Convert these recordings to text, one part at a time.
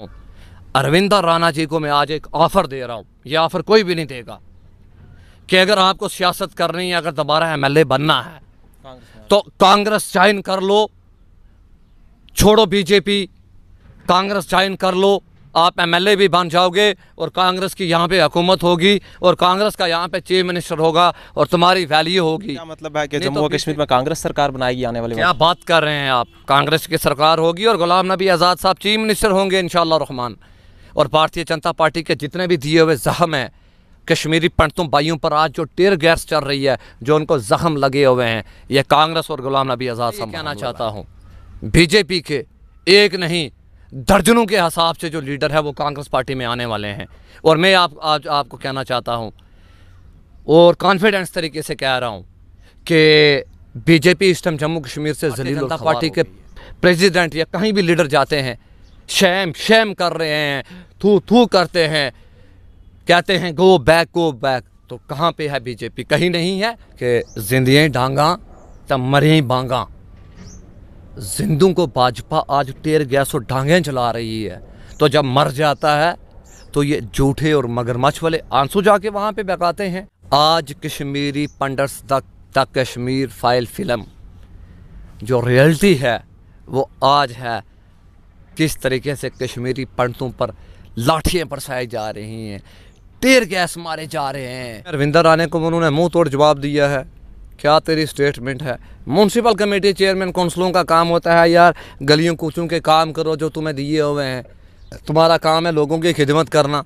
हूँ अरविंदा राणा जी को मैं आज एक ऑफ़र दे रहा हूँ ये ऑफ़र कोई भी नहीं देगा कि अगर आपको सियासत करनी है अगर दोबारा एम बनना है तो कांग्रेस ज्वाइन कर लो छोड़ो बीजेपी कांग्रेस ज्वाइन कर लो आप एमएलए भी बन जाओगे और कांग्रेस की यहाँ पे हुकूमत होगी और कांग्रेस का यहाँ पे चीफ मिनिस्टर होगा और तुम्हारी वैल्यू होगी क्या मतलब है कि तो जम्मू तो कश्मीर में कांग्रेस सरकार बनाएगी आने वाले क्या बात कर रहे हैं आप कांग्रेस की सरकार होगी और गुलाम नबी आज़ाद साहब चीफ मिनिस्टर होंगे इन रहमान और भारतीय जनता पार्टी के जितने भी दिए हुए जहम हैं कश्मीरी पंडतों भाइयों पर आज जो टेर गैस चल रही है जो उनको जख्म लगे हुए हैं यह कांग्रेस और गुलाम नबी आज़ाद साहब कहना चाहता हूँ बीजेपी के एक नहीं दर्जनों के हिसाब से जो लीडर है वो कांग्रेस पार्टी में आने वाले हैं और मैं आप आज आपको कहना चाहता हूँ और कॉन्फिडेंस तरीके से कह रहा हूँ कि बीजेपी इस टाइम जम्मू कश्मीर से जलील जनता पार्टी के प्रेसिडेंट या कहीं भी लीडर जाते हैं शैम शैम कर रहे हैं थू थू करते हैं कहते हैं गो बैक गो बैक तो कहाँ पे है बीजेपी कहीं नहीं है कि जिंदगी डांगा तब मरें बांगा जिंदु को भाजपा आज टेर गैस और डांगे चला रही है तो जब मर जाता है तो ये जूठे और मगरमच्छ वाले आंसू जाके वहाँ पे बगाते हैं आज कश्मीरी पंडर्स तक द कश्मीर फाइल फिल्म जो रियलिटी है वो आज है किस तरीके से कश्मीरी पंडितों पर लाठियाँ बरसाई जा रही हैं टेर गैस मारे जा रहे हैं अरविंदर राणे को उन्होंने मुंह तोड़ जवाब दिया है क्या तेरी स्टेटमेंट है म्यूनसिपल कमेटी चेयरमैन कौंसलों का काम होता है यार गलियों कूचों के काम करो जो तुम्हें दिए हुए हैं तुम्हारा काम है लोगों की खिदमत करना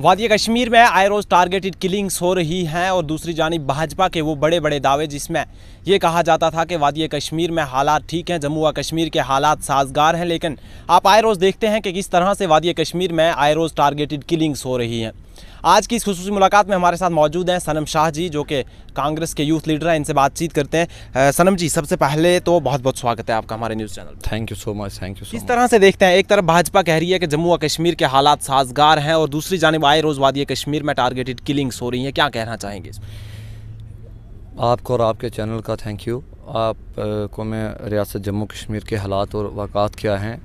वादी कश्मीर में आए रोज़ टारगेटेड किलिंग्स हो रही हैं और दूसरी जानब भाजपा के वो बड़े बड़े दावे जिसमें ये कहा जाता था कि वादी कश्मीर में हालात ठीक हैं जम्मू व कश्मीर के हालात साजगार हैं लेकिन आप आए रोज़ देखते हैं कि किस तरह से वादी कश्मीर में आए रोज़ टारगेटेड किलिंग्स हो रही हैं आज की इस खसूस मुलाकात में हमारे साथ मौजूद हैं सनम शाह जी जो कि कांग्रेस के यूथ लीडर हैं इनसे बातचीत करते हैं सनम जी सबसे पहले तो बहुत बहुत स्वागत है आपका हमारे news channel thank you so much thank you इस तरह से देखते हैं एक तरफ भाजपा कह रही है कि जम्मू और कश्मीर के हालात साजगार हैं और दूसरी जानब आए रोज़ वादी कश्मीर में टारगेटेड किलिंग्स हो रही हैं क्या कहना चाहेंगे आपको और आपके चैनल का थैंक यू आप को मैं रियासत जम्मू कश्मीर के हालात और वाकत क्या हैं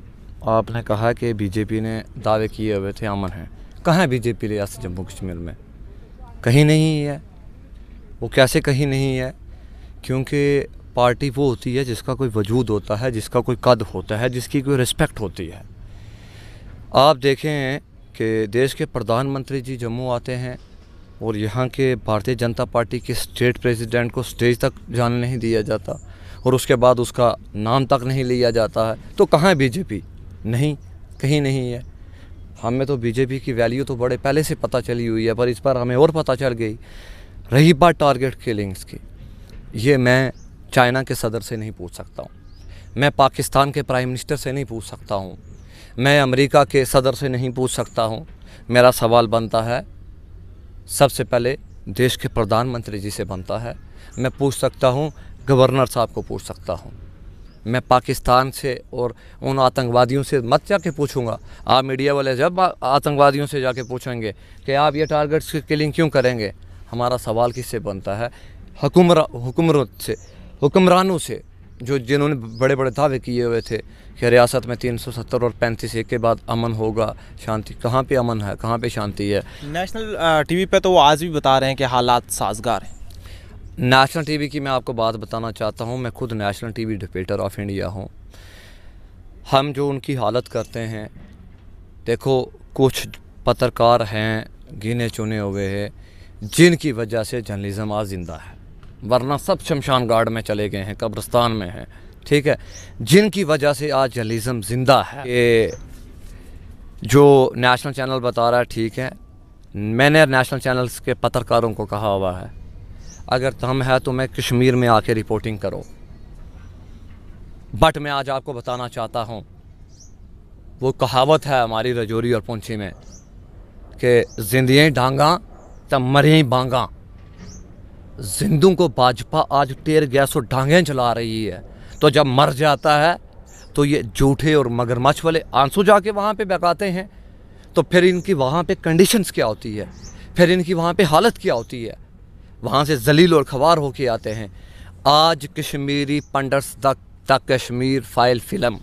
आपने कहा कि बीजेपी ने दावे किए हुए थे अमन है कहाँ बीजेपी रियासत जम्मू कश्मीर में कहीं नहीं है वो कैसे कहीं नहीं है क्योंकि पार्टी वो होती है जिसका कोई वजूद होता है जिसका कोई कद होता है जिसकी कोई रिस्पेक्ट होती है आप देखें कि देश के प्रधानमंत्री जी जम्मू आते हैं और यहाँ के भारतीय जनता पार्टी के स्टेट प्रेसिडेंट को स्टेज तक जाने नहीं दिया जाता और उसके बाद उसका नाम तक नहीं लिया जाता है तो कहाँ बीजेपी नहीं कहीं नहीं है हमें तो बीजेपी की वैल्यू तो बड़े पहले से पता चली हुई है पर इस बार हमें और पता चल गई रही बात टारगेट किलिंग्स की ये मैं चाइना के सदर से नहीं पूछ सकता हूँ मैं पाकिस्तान के प्राइम मिनिस्टर से नहीं पूछ सकता हूँ मैं अमेरिका के सदर से नहीं पूछ सकता हूँ मेरा सवाल बनता है सबसे पहले देश के प्रधानमंत्री जी से बनता है मैं पूछ सकता हूँ गवर्नर साहब को पूछ सकता हूँ मैं पाकिस्तान से और उन आतंकवादियों से मत जाके पूछूंगा आप मीडिया वाले जब आतंकवादियों से जाके पूछेंगे कि आप ये टारगेट्स की किलिंग क्यों करेंगे हमारा सवाल किससे बनता है हुक्मरानों से हुक्मरानों से जो जिन्होंने बड़े बड़े दावे किए हुए थे कि रियासत में 370 और 35 एक के बाद अमन होगा शांति कहाँ पे अमन है कहाँ पे शांति है नेशनल टीवी पे तो वो आज भी बता रहे हैं कि हालात साजगार हैं नेशनल टीवी की मैं आपको बात बताना चाहता हूँ मैं खुद national TV debater of India हूँ हम जो उनकी हालत करते हैं देखो कुछ पत्रकार हैं गिने चुने हुए हैं जिनकी वजह से जर्नलिज़म आज ज़िंदा है वरना सब शमशान घाट में चले गए हैं कब्रस्तान में हैं ठीक है जिनकी वजह से आज जर्नलिज़म ज़िंदा है ये जो नेशनल चैनल बता रहा है ठीक है मैंने नेशनल चैनल्स के पत्रकारों को कहा हुआ है अगर तम है तो मैं कश्मीर में आके रिपोर्टिंग करो बट मैं आज आपको बताना चाहता हूँ वो कहावत है हमारी रजौरी और पूछी में कि जिंदियाँ डांगा तब तो मरें बांगा जिंदू को भाजपा आज टेर गैस और डांगे चला रही है तो जब मर जाता है तो ये जूठे और मगरमच्छ वाले आंसू जाके वहाँ पे बकाते हैं तो फिर इनकी वहाँ पे कंडीशंस क्या होती है फिर इनकी वहाँ पे हालत क्या होती है वहाँ से जलील और खवार होके आते हैं आज कश्मीरी पंडर्स तक तक कश्मीर फाइल फिल्म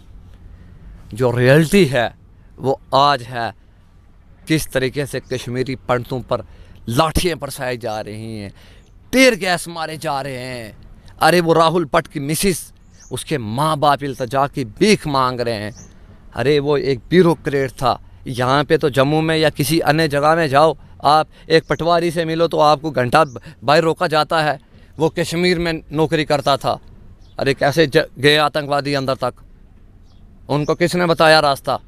जो रियलिटी है वो आज है किस तरीके से कश्मीरी पंडितों पर लाठियाँ बरसाई जा रही हैं टेर गैस मारे जा रहे हैं अरे वो राहुल पट की मिसिस उसके माँ बाप इल्तजा की भीख मांग रहे हैं अरे वो एक ब्यूरोक्रेट था यहाँ पे तो जम्मू में या किसी अन्य जगह में जाओ आप एक पटवारी से मिलो तो आपको घंटा बाहर रोका जाता है वो कश्मीर में नौकरी करता था अरे कैसे गए आतंकवादी अंदर तक उनको किसने बताया रास्ता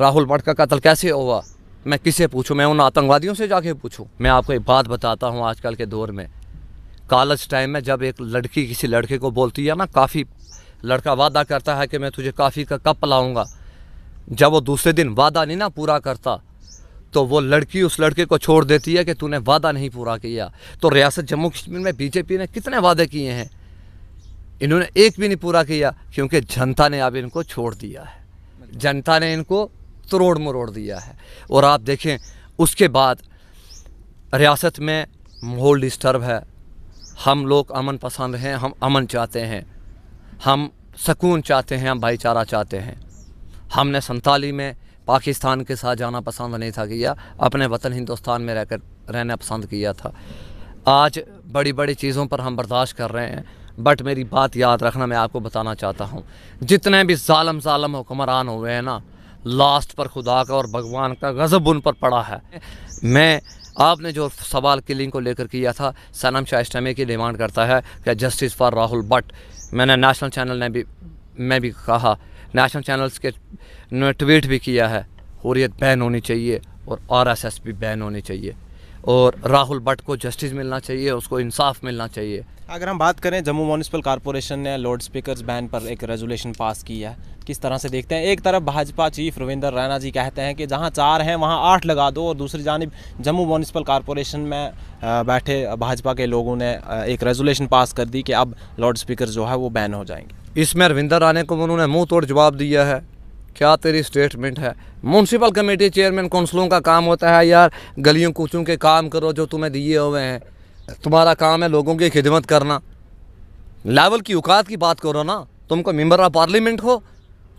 राहुल भट्ट का कत्ल कैसे हुआ मैं किसे पूछूं मैं उन आतंकवादियों से जाके पूछूं मैं आपको एक बात बताता हूं आजकल के दौर में कॉलेज टाइम में जब एक लड़की किसी लड़के को बोलती है ना काफ़ी लड़का वादा करता है कि मैं तुझे काफ़ी का कप लाऊंगा जब वो दूसरे दिन वादा नहीं ना पूरा करता तो वो लड़की उस लड़के को छोड़ देती है कि तूने वादा नहीं पूरा किया तो रियासत जम्मू कश्मीर में बीजेपी ने कितने वादे किए हैं इन्होंने एक भी नहीं पूरा किया क्योंकि जनता ने अब इनको छोड़ दिया है जनता ने इनको तोड़ मरोड़ दिया है और आप देखें उसके बाद रियासत में माहौल डिस्टर्ब है हम लोग अमन पसंद हैं हम अमन चाहते हैं हम सकून चाहते हैं हम भाईचारा चाहते हैं हमने संताली में पाकिस्तान के साथ जाना पसंद नहीं था किया अपने वतन हिंदुस्तान में रहकर रहना पसंद किया था आज बड़ी बड़ी चीज़ों पर हम बर्दाश्त कर रहे हैं बट मेरी बात याद रखना मैं आपको बताना चाहता हूँ जितने भी ालम ालम हुक्मरान हुए हैं ना लास्ट पर खुदा का और भगवान का गज़ब उन पर पड़ा है मैं आपने जो सवाल किलिंग को लेकर किया था सनम शाइस्टमे की डिमांड करता है कि जस्टिस फॉर राहुल बट मैंने नेशनल चैनल ने भी मैं भी कहा नेशनल चैनल्स के ने ट्वीट भी किया है हुरियत बैन होनी चाहिए और आरएसएस भी बैन होनी चाहिए और राहुल भट्ट को जस्टिस मिलना चाहिए उसको इंसाफ मिलना चाहिए अगर हम बात करें जम्मू म्यूनसिपल कॉरपोरेशन ने लाउड स्पीकर्स बैन पर एक रेजोल्यूशन पास किया है किस तरह से देखते हैं एक तरफ भाजपा चीफ रविंदर रैना जी कहते हैं कि जहां चार हैं वहां आठ लगा दो और दूसरी जानब जम्मू म्यूनसिपल कॉरपोरेशन में बैठे भाजपा के लोगों ने एक रेजोल्यूशन पास कर दी कि अब लाउड स्पीकर जो है वो बैन हो जाएंगे इसमें अरविंदर राणे को उन्होंने मुंह तोड़ जवाब दिया है क्या तेरी स्टेटमेंट है म्यूनसिपल कमेटी चेयरमैन कौंसलों का काम होता है यार गलियों कूचों के काम करो जो तुम्हें दिए हुए हैं तुम्हारा काम है लोगों की खिदमत करना लेवल की औकात की बात करो ना तुम कोई मेम्बर ऑफ पार्लियामेंट हो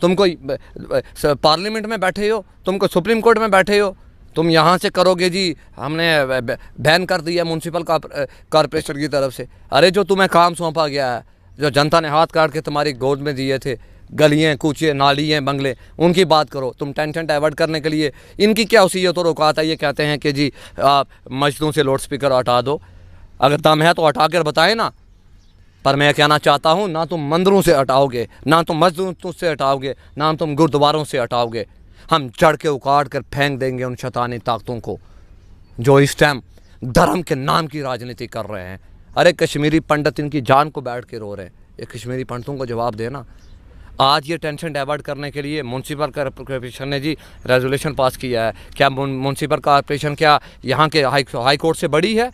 तुम कोई पार्लियामेंट में बैठे हो तुम कोई सुप्रीम कोर्ट में बैठे हो तुम यहाँ से करोगे जी हमने बैन कर दिया म्यूनसिपल कॉरपोरेशन की तरफ से अरे जो तुम्हें काम सौंपा गया है जो जनता ने हाथ काट के तुम्हारी गोद में दिए थे गलियाँ कूचे नालियाँ बंगले उनकी बात करो तुम टेंशन डाइवर्ट करने के लिए इनकी क्या उसी तो रुकात है ये कहते हैं कि जी आप मस्जिदों से लाउड स्पीकर हटा दो अगर दम है तो हटा कर बताएं ना पर मैं कहना चाहता हूँ ना तुम मंदिरों से हटाओगे ना तुम मस्जिदों से हटाओगे ना तुम गुरुद्वारों से हटाओगे हम चढ़ के उखाड़ कर फेंक देंगे उन शैतानी ताकतों को जो इस टाइम धर्म के नाम की राजनीति कर रहे हैं अरे कश्मीरी पंडित इनकी जान को बैठ के रो रहे हैं ये कश्मीरी पंडितों को जवाब देना आज ये टेंशन डाइवर्ट करने के लिए म्यूनसिपल कॉरपोरेशन ने जी रेजोल्यूशन पास किया है क्या म्यूनसिपल कॉरपोरेशन क्या यहाँ के हाई हाई कोर्ट से बड़ी है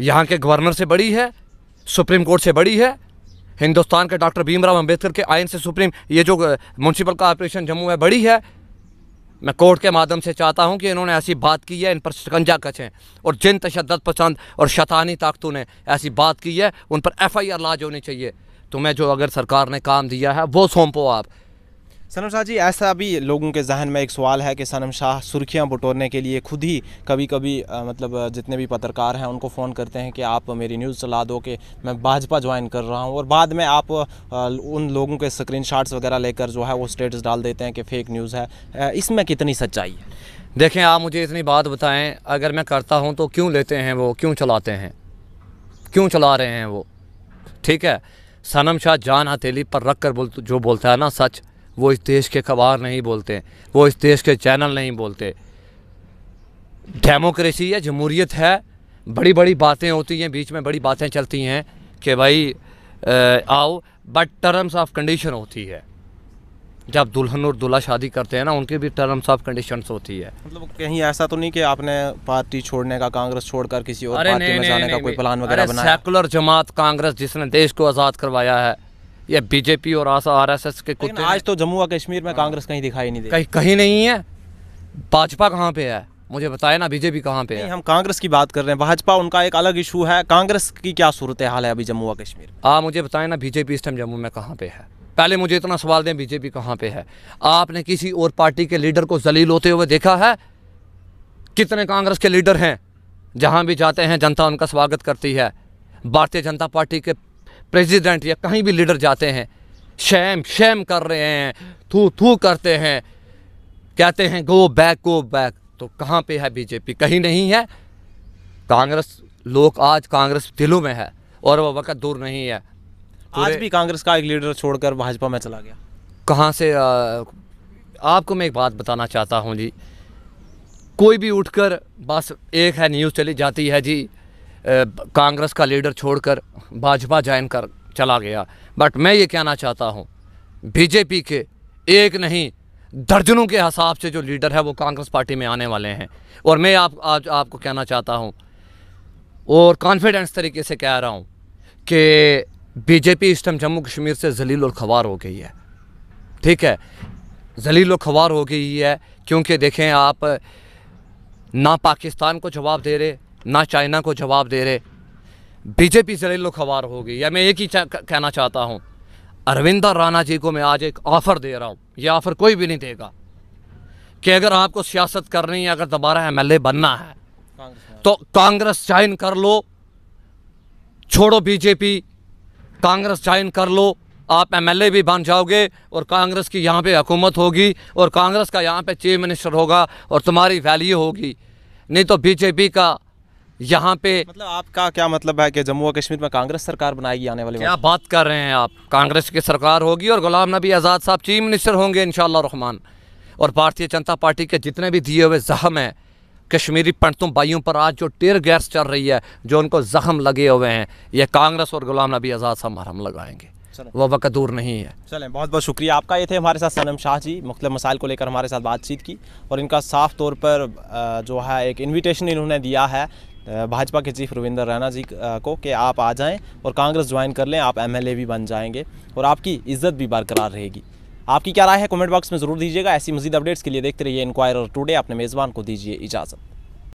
यहाँ के गवर्नर से बड़ी है सुप्रीम कोर्ट से बड़ी है हिंदुस्तान के डॉक्टर भीमराव अंबेडकर के आयन से सुप्रीम ये जो म्यूनसिपल कॉरपोरेशन जम्मू में बड़ी है मैं कोर्ट के माध्यम से चाहता हूं कि इन्होंने ऐसी बात की है इन पर शिकंजा कचें और जिन तशद पसंद और शतानी ताकतों ने ऐसी बात की है उन पर एफ आई आर लाज होनी चाहिए तुम्हें जो अगर सरकार ने काम दिया है वो सौंपो आप सनम शाह जी ऐसा भी लोगों के जहन में एक सवाल है कि सनम शाह सुर्खियाँ बटोरने के लिए खुद ही कभी कभी आ, मतलब जितने भी पत्रकार हैं उनको फ़ोन करते हैं कि आप मेरी न्यूज़ चला दो कि मैं भाजपा ज्वाइन कर रहा हूँ और बाद में आप आ, उन लोगों के स्क्रीन वगैरह लेकर जो है वो स्टेटस डाल देते हैं कि फ़ेक न्यूज़ है इसमें कितनी सच्चाई है देखें आप मुझे इतनी बात बताएँ अगर मैं करता हूँ तो क्यों लेते हैं वो क्यों चलाते हैं क्यों चला रहे हैं वो ठीक है सनम शाह जान हथेली पर रख कर बोल जो बोलता है ना सच वो इस देश के अखबार नहीं बोलते वो इस देश के चैनल नहीं बोलते डेमोक्रेसी या जमहूरियत है बड़ी बड़ी बातें होती हैं बीच में बड़ी बातें चलती हैं कि भाई आओ बट टर्म्स ऑफ कंडीशन होती है जब दुल्हन और दुल्हा शादी करते हैं ना उनके भी टर्म्स ऑफ कंडीशन होती है मतलब कहीं ऐसा तो नहीं कि आपने पार्टी छोड़ने का कांग्रेस छोड़कर किसी और पार्टी में जाने का कोई प्लान वगैरह बनाया सेकुलर जमात कांग्रेस जिसने देश को आज़ाद करवाया है ये बीजेपी और आर एस एस के कुछ आज तो जम्मू और कश्मीर में हाँ। कांग्रेस कहीं दिखाई नहीं दे कहीं कहीं नहीं है भाजपा कहाँ पे है मुझे बताया ना बीजेपी कहाँ पे है हम कांग्रेस की बात कर रहे हैं भाजपा उनका एक अलग इशू है कांग्रेस की क्या सूरत हाल है अभी जम्मू और कश्मीर हाँ मुझे बताया ना बीजेपी इस टाइम जम्मू में कहाँ पे है पहले मुझे इतना सवाल दें बीजेपी कहाँ पे है आपने किसी और पार्टी के लीडर को जलील होते हुए देखा है कितने कांग्रेस के लीडर हैं जहाँ भी जाते हैं जनता उनका स्वागत करती है भारतीय जनता पार्टी के प्रेसिडेंट या कहीं भी लीडर जाते हैं शैम शैम कर रहे हैं थू थू करते हैं कहते हैं गो बैक गो बैक तो कहाँ पे है बीजेपी कहीं नहीं है कांग्रेस लोग आज कांग्रेस दिलों में है और वह वक्त दूर नहीं है आज भी कांग्रेस का एक लीडर छोड़कर भाजपा में चला गया कहाँ से आ, आपको मैं एक बात बताना चाहता हूँ जी कोई भी उठकर बस एक है न्यूज़ चली जाती है जी कांग्रेस का लीडर छोड़कर भाजपा ज्वाइन कर चला गया बट मैं ये कहना चाहता हूँ बीजेपी के एक नहीं दर्जनों के हिसाब से जो लीडर है वो कांग्रेस पार्टी में आने वाले हैं और मैं आप आज आपको कहना चाहता हूँ और कॉन्फिडेंस तरीके से कह रहा हूँ कि बीजेपी इस टाइम जम्मू कश्मीर से जलील और खवार हो गई है ठीक है जलील और खवार हो गई है क्योंकि देखें आप ना पाकिस्तान को जवाब दे रहे ना चाइना को जवाब दे रहे बीजेपी से लो खबार होगी या मैं एक ही चा, कहना चाहता हूँ अरविंदा राणा जी को मैं आज एक ऑफ़र दे रहा हूँ ये ऑफ़र कोई भी नहीं देगा कि अगर आपको सियासत करनी है अगर दोबारा एम बनना है तो कांग्रेस ज्वाइन कर लो छोड़ो बीजेपी कांग्रेस ज्वाइन कर लो आप एमएलए भी बन जाओगे और कांग्रेस की यहाँ पे हुकूमत होगी और कांग्रेस का यहाँ पे चीफ मिनिस्टर होगा और तुम्हारी वैल्यू होगी नहीं तो बीजेपी का यहाँ पे मतलब आपका क्या मतलब है कि जम्मू और कश्मीर में कांग्रेस सरकार बनाएगी आने वाले क्या बात कर रहे हैं आप कांग्रेस की सरकार होगी और गुलाम नबी आज़ाद साहब चीफ मिनिस्टर होंगे इन रहमान और भारतीय जनता पार्टी के जितने भी दिए हुए जहम हैं कश्मीरी पंडितों भाइयों पर आज जो टेर गैस चल रही है जो उनको जख्म लगे हुए हैं ये कांग्रेस और गुलाम नबी आज़ाद साहब मरहम लगाएंगे वह वक्त दूर नहीं है चलें बहुत बहुत शुक्रिया आपका ये थे हमारे साथ सनम शाह जी मुख्तु मसाइल को लेकर हमारे साथ बातचीत की और इनका साफ तौर पर जो है एक इनविटेशन इन्होंने दिया है भाजपा के चीफ रविंदर रैना जी को कि आप आ जाएं और कांग्रेस ज्वाइन कर लें आप एमएलए भी बन जाएंगे और आपकी इज्जत भी बरकरार रहेगी आपकी क्या राय है कमेंट बॉक्स में ज़रूर दीजिएगा ऐसी मजीद अपडेट्स के लिए देखते रहिए इंक्वायर और टुडे अपने मेज़बान को दीजिए इजाज़त